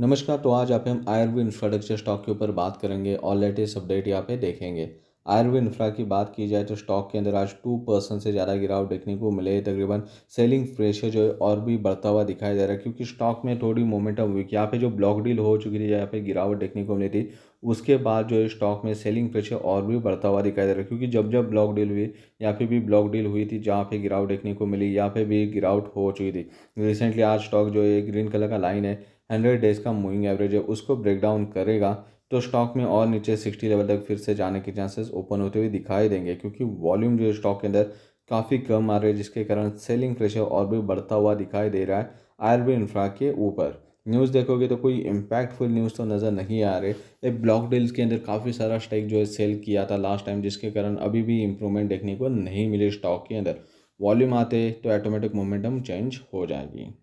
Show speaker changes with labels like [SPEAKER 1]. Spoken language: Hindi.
[SPEAKER 1] नमस्कार तो आज आप हम आयरवी इंफ्रास्ट्रक्चर स्टॉक के ऊपर बात करेंगे और लेटेस्ट अपडेट यहाँ पे देखेंगे आयरवी इंफ्रा की बात की जाए तो स्टॉक के अंदर आज टू परसेंट से ज़्यादा गिरावट देखने को मिले तकरीबन सेलिंग प्रेशर जो है और भी बढ़ता हुआ दिखाई दे रहा है क्योंकि स्टॉक में थोड़ी मोमेंटम हुई कि यहाँ पे जो ब्लॉक डील हो चुकी थी यहाँ पे गिरावट देखने को मिली थी उसके बाद जो है स्टॉक में सेलिंग प्रेशर और भी बढ़ता हुआ दिखाई दे रहा है क्योंकि जब जब ब्लॉक डील हुई यहाँ पे भी ब्लॉक डील हुई थी जहाँ पे गिरावट देखने को मिली यहाँ पे भी गिरावट हो चुकी थी रिसेंटली आज स्टॉक जो है ग्रीन कलर का लाइन है हंड्रेड डेज़ का मूविंग एवरेज है उसको ब्रेक डाउन करेगा तो स्टॉक में और नीचे सिक्सटी लेवल तक फिर से जाने के चांसेस ओपन होते हुए दिखाई देंगे क्योंकि वॉल्यूम जो है स्टॉक के अंदर काफ़ी कम आ रही है जिसके कारण सेलिंग प्रेशर और भी बढ़ता हुआ दिखाई दे रहा है आर इंफ्रा के ऊपर न्यूज़ देखोगे तो कोई इम्पैक्टफुल न्यूज़ तो नज़र नहीं आ रहे एक ब्लॉक डील्स के अंदर काफ़ी सारा स्टेक जो है सेल किया था लास्ट टाइम जिसके कारण अभी भी इम्प्रूवमेंट देखने को नहीं मिले स्टॉक के अंदर वॉल्यूम आते तो ऑटोमेटिक मोमेंटम चेंज हो जाएगी